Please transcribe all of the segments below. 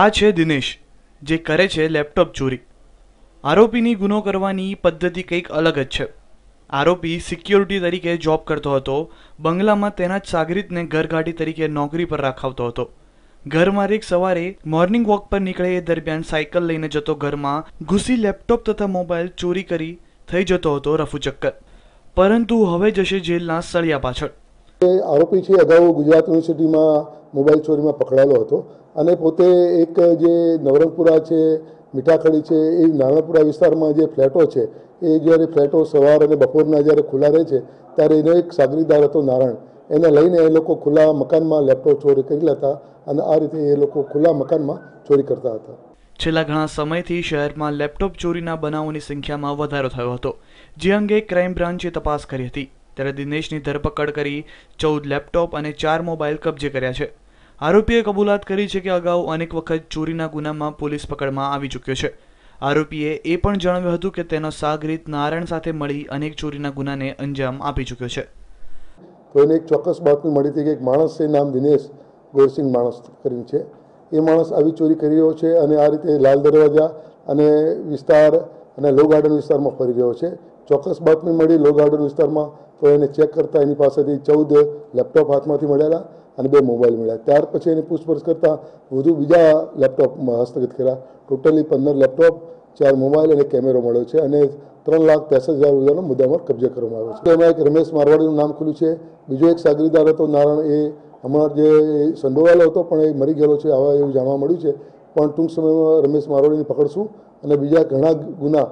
આ છે દિનેશ જે કરે છે લેપટોપ ચોરી આરોપીની ગુનો કરવાની પદ્ધતિ કંઈક અલગ જ છે આરોપી સિક્યોરિટી તરીકે જોબ કરતો હતો બંગલામાં તેના જ સાગરીતને ઘરઘાટી તરીકે નોકરી પર રાખવતો હતો ઘરમાં એક સવારે મોર્નિંગ વોક પર નીકળે એ દરમિયાન સાયકલ લઈને જતો ઘરમાં ઘૂસી લેપટોપ તથા મોબાઈલ ચોરી કરી થઈ જતો હતો રફુચક્કર પરંતુ હવે જશે જેલના સળિયા પાછળ આરોપી છે અગાઉ ગુજરાત યુનિવર્સિટીમાં મોબાઈલ ચોરીમાં પકડાયેલો હતો અને પોતે એક જે નવરંગપુરા છે મીઠાખડી છે એ નાણાપુરા વિસ્તારમાં જે ફ્લેટો છે એ જ્યારે ફ્લેટો સવાર અને બપોરના જ્યારે ખુલ્લા રહે છે ત્યારે એનો એક સાગરીદાર હતો નારાયણ એને લઈને એ લોકો ખુલ્લા મકાનમાં લેપટોપ ચોરી કરી લેતા અને આ રીતે એ લોકો ખુલ્લા મકાનમાં ચોરી કરતા હતા છેલ્લા ઘણા સમયથી શહેરમાં લેપટોપ ચોરીના બનાવોની સંખ્યામાં વધારો થયો હતો જે અંગે ક્રાઇમ બ્રાન્ચે તપાસ કરી હતી ત્યારે દિનેશની ધરપકડ કરી ચૌદ લેપટોપ અને ચાર મોબાઈલ કબજે કર્યા છે આરોપીએ કબૂલાત કરી છે કે અગાઉ અનેક વખત ચોરીના ગુનામાં પોલીસ પકડમાં આવી ચૂક્યો છે આરોપીએ એ પણ જણાવ્યું હતું કે તેનો સાગરીત નારાયણ સાથે મળી અનેક ચોરીના ગુનાને અંજામ આપી ચૂક્યો છે કોઈને એક ચોક્કસ બાતમી મળી હતી કે એક માણસ છે નામ દિનેશ ગોરસિંગ માણસ કરીને છે એ માણસ આવી ચોરી કરી રહ્યો છે અને આ રીતે લાલ દરવાજા અને વિસ્તાર અને લો ગાર્ડન વિસ્તારમાં ફરી રહ્યો છે ચોક્કસ બાતમી મળી લો ગાર્ડન વિસ્તારમાં તો એને ચેક કરતાં એની પાસેથી ચૌદ લેપટોપ હાથમાંથી મળેલા અને બે મોબાઈલ મળ્યા ત્યાર પછી એની પૂછપરછ કરતાં વધુ બીજા લેપટોપમાં હસ્તગત કર્યા ટોટલી પંદર લેપટોપ ચાર મોબાઈલ અને કેમેરો મળ્યો છે અને ત્રણ લાખ ત્રેસઠ હજાર રૂપિયાનો મુદ્દામાં કબજે કરવામાં આવ્યો છે એમાં એક રમેશ મારવાડીનું નામ ખુલ્યું છે બીજો એક સાગરીદાર હતો નારાયણ એ હમણાં જે સંડોવાયેલો હતો પણ એ મરી ગયેલો છે આવા એવું જાણવા મળ્યું છે પણ ટૂંક સમયમાં રમેશ મારવાડીને પકડશું અને બીજા ઘણા ગુના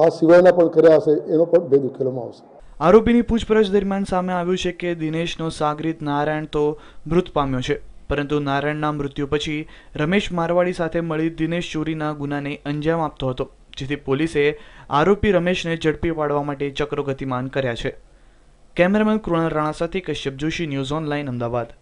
આ સિવાયના પણ કર્યા હશે એનો પણ ભેદ ઉકેલવામાં આવશે આરોપીની પૂછપરછ દરમિયાન સામે આવ્યું છે કે દિનેશનો સાગરીત નારાયણ તો મૃત પામ્યો છે પરંતુ નારાયણના મૃત્યુ પછી રમેશ મારવાડી સાથે મળી દિનેશ ચોરીના ગુનાને અંજામ આપતો હતો જેથી પોલીસે આરોપી રમેશને ઝડપી પાડવા માટે ચક્રો ગતિમાન કર્યા છે કેમેરામેન કૃણાલ રાણા સાથે કશ્યપ જોશી ન્યૂઝ ઓનલાઈન અમદાવાદ